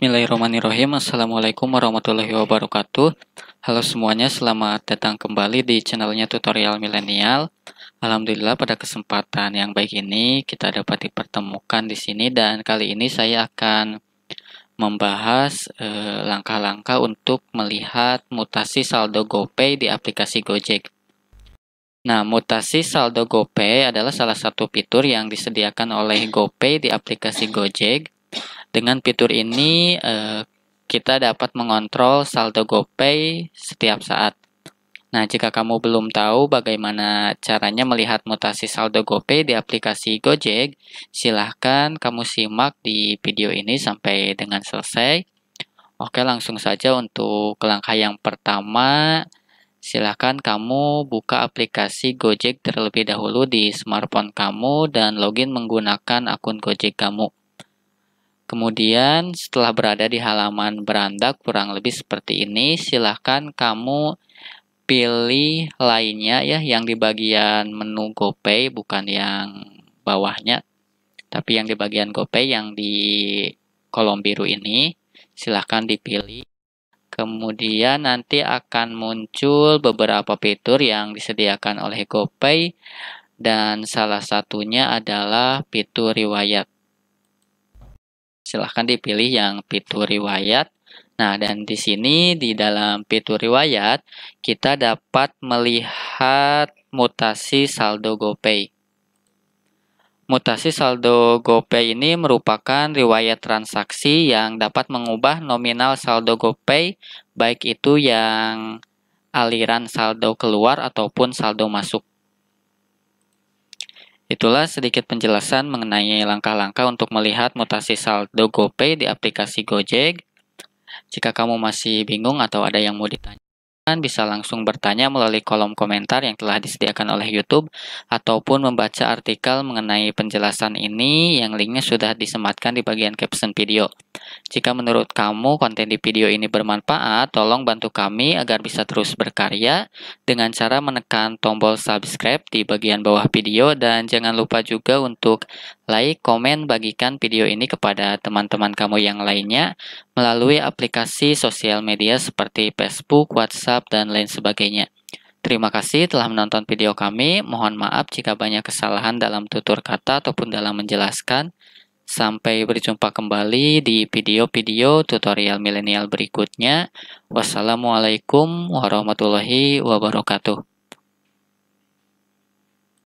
Bismillahirrahmanirrahim. Assalamualaikum warahmatullahi wabarakatuh. Halo semuanya, selamat datang kembali di channelnya Tutorial Milenial. Alhamdulillah pada kesempatan yang baik ini kita dapat dipertemukan di sini dan kali ini saya akan membahas eh, langkah-langkah eh, untuk melihat mutasi saldo GoPay di aplikasi Gojek. Nah, mutasi saldo GoPay adalah salah satu fitur yang disediakan oleh GoPay di aplikasi Gojek dengan fitur ini, eh, kita dapat mengontrol saldo GoPay setiap saat. Nah, jika kamu belum tahu bagaimana caranya melihat mutasi saldo GoPay di aplikasi Gojek, silahkan kamu simak di video ini sampai dengan selesai. Oke, langsung saja untuk langkah yang pertama, silahkan kamu buka aplikasi Gojek terlebih dahulu di smartphone kamu dan login menggunakan akun Gojek kamu. Kemudian setelah berada di halaman beranda kurang lebih seperti ini, silahkan kamu pilih lainnya ya yang di bagian menu GoPay bukan yang bawahnya tapi yang di bagian GoPay yang di kolom biru ini silahkan dipilih kemudian nanti akan muncul beberapa fitur yang disediakan oleh GoPay dan salah satunya adalah fitur riwayat silahkan dipilih yang fitur riwayat. Nah, dan di sini di dalam fitur riwayat kita dapat melihat mutasi saldo GoPay. Mutasi saldo GoPay ini merupakan riwayat transaksi yang dapat mengubah nominal saldo GoPay baik itu yang aliran saldo keluar ataupun saldo masuk. Itulah sedikit penjelasan mengenai langkah-langkah untuk melihat mutasi saldo GoPay di aplikasi Gojek. Jika kamu masih bingung atau ada yang mau ditanya, pertanyaan bisa langsung bertanya melalui kolom komentar yang telah disediakan oleh YouTube ataupun membaca artikel mengenai penjelasan ini yang linknya sudah disematkan di bagian caption video. Jika menurut kamu konten di video ini bermanfaat, tolong bantu kami agar bisa terus berkarya dengan cara menekan tombol subscribe di bagian bawah video dan jangan lupa juga untuk like, komen, bagikan video ini kepada teman-teman kamu yang lainnya melalui aplikasi sosial media seperti Facebook, WhatsApp, dan lain sebagainya. Terima kasih telah menonton video kami. Mohon maaf jika banyak kesalahan dalam tutur kata ataupun dalam menjelaskan. Sampai berjumpa kembali di video-video tutorial milenial berikutnya. Wassalamualaikum warahmatullahi wabarakatuh.